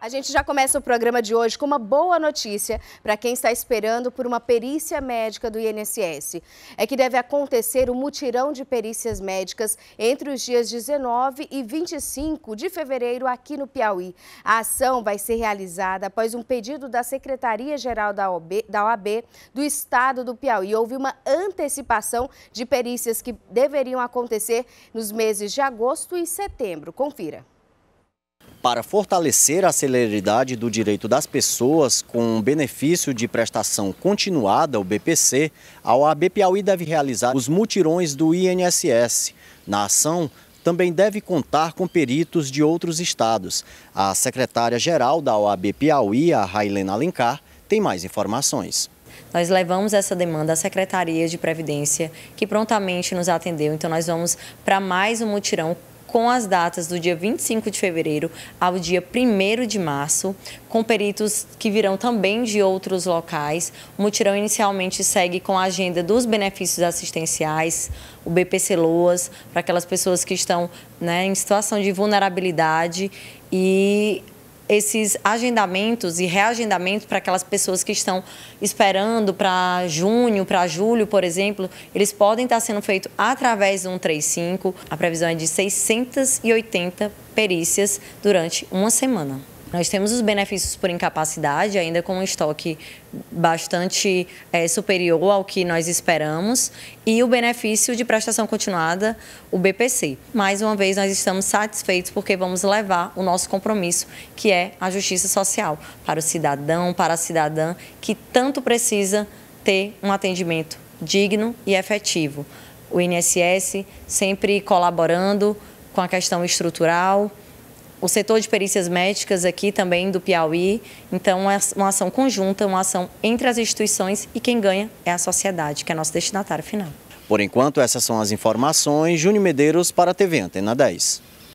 A gente já começa o programa de hoje com uma boa notícia para quem está esperando por uma perícia médica do INSS. É que deve acontecer o um mutirão de perícias médicas entre os dias 19 e 25 de fevereiro aqui no Piauí. A ação vai ser realizada após um pedido da Secretaria-Geral da, da OAB do Estado do Piauí. Houve uma antecipação de perícias que deveriam acontecer nos meses de agosto e setembro. Confira para fortalecer a celeridade do direito das pessoas com benefício de prestação continuada, o BPC, a OAB Piauí deve realizar os mutirões do INSS. Na ação, também deve contar com peritos de outros estados. A secretária-geral da OAB Piauí, a Railena Alencar, tem mais informações. Nós levamos essa demanda à Secretaria de Previdência, que prontamente nos atendeu. Então, nós vamos para mais um mutirão com as datas do dia 25 de fevereiro ao dia 1 de março, com peritos que virão também de outros locais. O mutirão inicialmente segue com a agenda dos benefícios assistenciais, o BPC Loas, para aquelas pessoas que estão né, em situação de vulnerabilidade e esses agendamentos e reagendamentos para aquelas pessoas que estão esperando para junho, para julho, por exemplo, eles podem estar sendo feitos através do 135. A previsão é de 680 perícias durante uma semana. Nós temos os benefícios por incapacidade, ainda com um estoque bastante é, superior ao que nós esperamos, e o benefício de prestação continuada, o BPC. Mais uma vez, nós estamos satisfeitos porque vamos levar o nosso compromisso, que é a justiça social, para o cidadão, para a cidadã que tanto precisa ter um atendimento digno e efetivo. O INSS sempre colaborando com a questão estrutural, o setor de perícias médicas aqui também do Piauí. Então, é uma ação conjunta, uma ação entre as instituições e quem ganha é a sociedade, que é nosso destinatário final. Por enquanto, essas são as informações. Júnior Medeiros para a TV Antena 10.